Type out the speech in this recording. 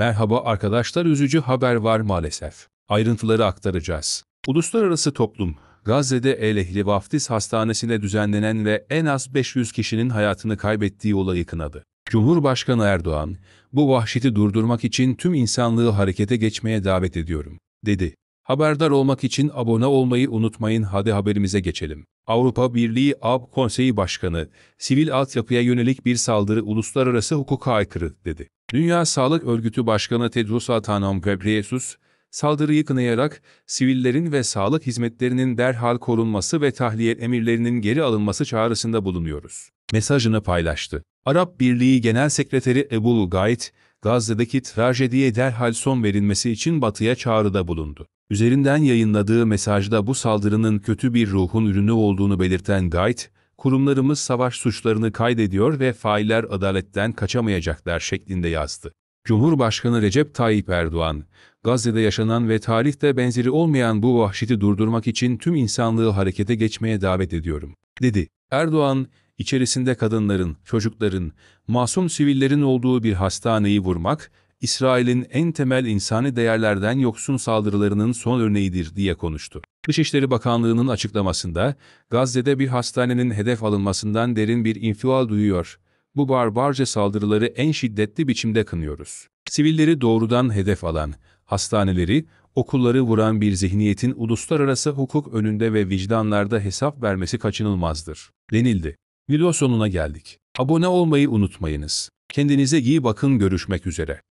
Merhaba arkadaşlar üzücü haber var maalesef. Ayrıntıları aktaracağız. Uluslararası toplum, Gazze'de El Ehli Vaftiz Hastanesi'ne düzenlenen ve en az 500 kişinin hayatını kaybettiği olayı kınadı. Cumhurbaşkanı Erdoğan, bu vahşeti durdurmak için tüm insanlığı harekete geçmeye davet ediyorum, dedi. Haberdar olmak için abone olmayı unutmayın hadi haberimize geçelim. Avrupa Birliği AB Konseyi Başkanı, sivil altyapıya yönelik bir saldırı uluslararası hukuka aykırı, dedi. Dünya Sağlık Örgütü Başkanı Tedros Adhanom Ghebreyesus, saldırıyı kınayarak sivillerin ve sağlık hizmetlerinin derhal korunması ve tahliye emirlerinin geri alınması çağrısında bulunuyoruz. Mesajını paylaştı. Arap Birliği Genel Sekreteri Ebul Gayet, Gazze'deki trajediye derhal son verilmesi için batıya çağrıda bulundu. Üzerinden yayınladığı mesajda bu saldırının kötü bir ruhun ürünü olduğunu belirten Gayet, kurumlarımız savaş suçlarını kaydediyor ve failler adaletten kaçamayacaklar şeklinde yazdı. Cumhurbaşkanı Recep Tayyip Erdoğan, Gazze'de yaşanan ve tarihte benzeri olmayan bu vahşeti durdurmak için tüm insanlığı harekete geçmeye davet ediyorum, dedi. Erdoğan, içerisinde kadınların, çocukların, masum sivillerin olduğu bir hastaneyi vurmak İsrail'in en temel insani değerlerden yoksun saldırılarının son örneğidir diye konuştu. Dışişleri Bakanlığı'nın açıklamasında, Gazze'de bir hastanenin hedef alınmasından derin bir infial duyuyor. Bu barbarca saldırıları en şiddetli biçimde kınıyoruz. Sivilleri doğrudan hedef alan, hastaneleri, okulları vuran bir zihniyetin uluslararası hukuk önünde ve vicdanlarda hesap vermesi kaçınılmazdır, denildi. Video sonuna geldik. Abone olmayı unutmayınız. Kendinize iyi bakın görüşmek üzere.